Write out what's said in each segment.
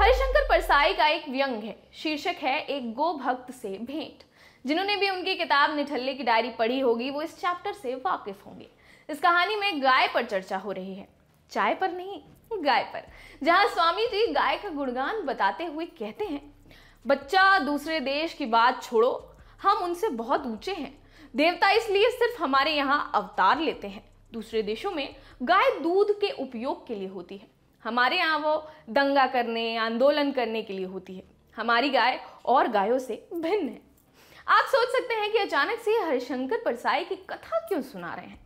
हरिशंकर परसाई का एक व्यंग है शीर्षक है एक गो भक्त से भेंट जिन्होंने भी उनकी किताब निठल्ले की डायरी पढ़ी होगी वो इस चैप्टर से वाकिफ होंगे इस कहानी में गाय पर चर्चा हो रही है चाय पर नहीं गाय पर जहाँ स्वामी जी गाय का गुणगान बताते हुए कहते हैं बच्चा दूसरे देश की बात छोड़ो हम उनसे बहुत ऊंचे हैं देवता इसलिए सिर्फ हमारे यहाँ अवतार लेते हैं दूसरे देशों में गाय दूध के उपयोग के लिए होती है हमारे यहाँ वो दंगा करने आंदोलन करने के लिए होती है हमारी गाय और गायों से भिन्न है आप सोच सकते हैं कि अचानक से हरिशंकर परसाई की कथा क्यों सुना रहे हैं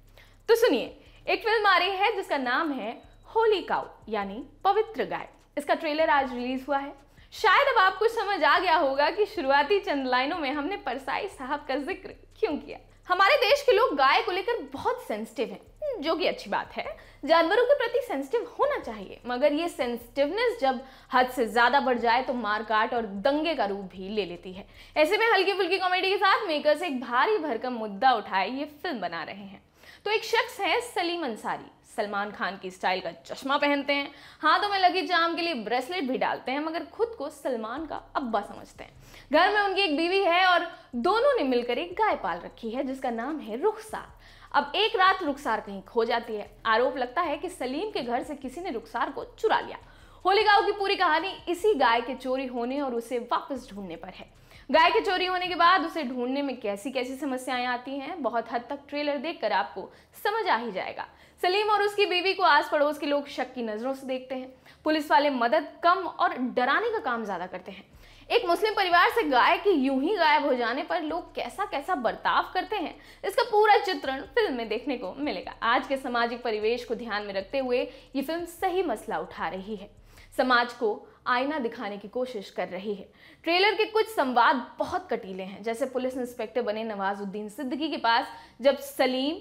तो सुनिए एक फिल्म आ रही है जिसका नाम है होली काउ यानी पवित्र गाय इसका ट्रेलर आज रिलीज हुआ है शायद अब आपको समझ आ गया होगा कि शुरुआती चंद लाइनों में हमने परसाई साहब का जिक्र क्यों किया हमारे देश के लोग गाय को लेकर बहुत सेंसिटिव हैं जो कि अच्छी बात है जानवरों के प्रति सेंसिटिव होना चाहिए मगर ये सेंसिटिवनेस जब हद से ज़्यादा बढ़ जाए तो मार काट और दंगे का रूप भी ले लेती है ऐसे में हल्की फुल्की कॉमेडी के साथ मेकर्स एक भारी भरकम मुद्दा उठाए ये फिल्म बना रहे हैं तो एक शख्स है सलीम अंसारी सलमान खान की स्टाइल का चश्मा पहनते हैं हाथों में लगी जाम के लिए ब्रेसलेट भी डालते हैं मगर खुद को सलमान का अब्बा समझते हैं घर में उनकी एक बीवी है और दोनों ने मिलकर एक गाय पाल रखी है जिसका नाम है रुखसार अब एक रात रुखसार कहीं खो जाती है आरोप लगता है कि सलीम के घर से किसी ने रुखसार को चुरा लिया होलीगांव की पूरी कहानी इसी गाय के चोरी होने और उसे वापस ढूंढने पर है गाय के चोरी होने के बाद उसे ढूंढने में कैसी कैसी समस्याएं आती हैं बहुत हद तक ट्रेलर देखकर आपको समझ आ ही जाएगा सलीम और उसकी बीवी को आस पड़ोस के लोग शक की नज़रों से देखते हैं पुलिस वाले मदद कम और डराने का काम ज़्यादा करते हैं एक मुस्लिम परिवार से गाय के यूं ही गायब हो जाने पर लोग कैसा कैसा बर्ताव करते हैं इसका पूरा चित्रण फिल्म में देखने को मिलेगा आज के सामाजिक परिवेश को ध्यान में रखते हुए ये फिल्म सही मसला उठा रही है समाज को आईना दिखाने की कोशिश कर रही है ट्रेलर के कुछ संवाद बहुत कटीले हैं जैसे पुलिस इंस्पेक्टर बने नवाजुद्दीन सिद्दीकी के पास जब सलीम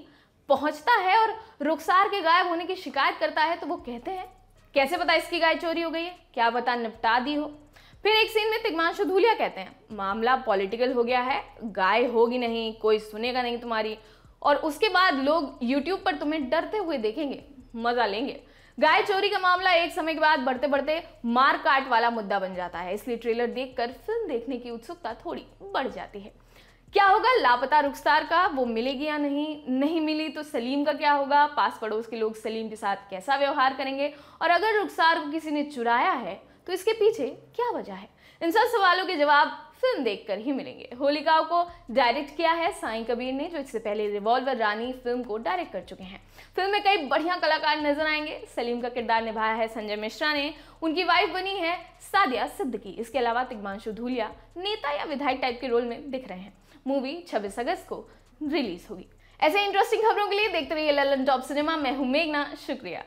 पहुंचता है और रुखसार के गायब होने की शिकायत करता है तो वो कहते हैं कैसे पता इसकी गाय चोरी हो गई है क्या पता निपटा दी हो फिर एक सीन में तिग्मांशु धूलिया कहते हैं मामला पॉलिटिकल हो गया है गाय होगी नहीं कोई सुनेगा नहीं तुम्हारी और उसके बाद लोग यूट्यूब पर तुम्हें डरते हुए देखेंगे मजा लेंगे गाय चोरी का मामला एक समय के बाद बढ़ते बढ़ते मार काट वाला मुद्दा बन जाता है इसलिए ट्रेलर देखकर फिल्म देखने की उत्सुकता थोड़ी बढ़ जाती है क्या होगा लापता रुखसार का वो मिलेगी या नहीं नहीं मिली तो सलीम का क्या होगा पास पड़ोस के लोग सलीम के साथ कैसा व्यवहार करेंगे और अगर रुखसार को किसी ने चुराया है तो इसके पीछे क्या वजह है इन सब सवालों के जवाब फिल्म देखकर ही मिलेंगे होलिकाओं को डायरेक्ट किया है साईं कबीर ने जो इससे पहले रिवॉल्वर रानी फिल्म को डायरेक्ट कर चुके हैं फिल्म में कई बढ़िया कलाकार नजर आएंगे सलीम का किरदार निभाया है संजय मिश्रा ने उनकी वाइफ बनी है सादिया सिद्दकी इसके अलावा तिग्मांशु धूलिया नेता या विधायक टाइप के रोल में दिख रहे हैं मूवी छब्बीस अगस्त को रिलीज होगी ऐसे इंटरेस्टिंग खबरों के लिए देखते रहिए ललन टॉप सिनेमा मैं हूं मेघना शुक्रिया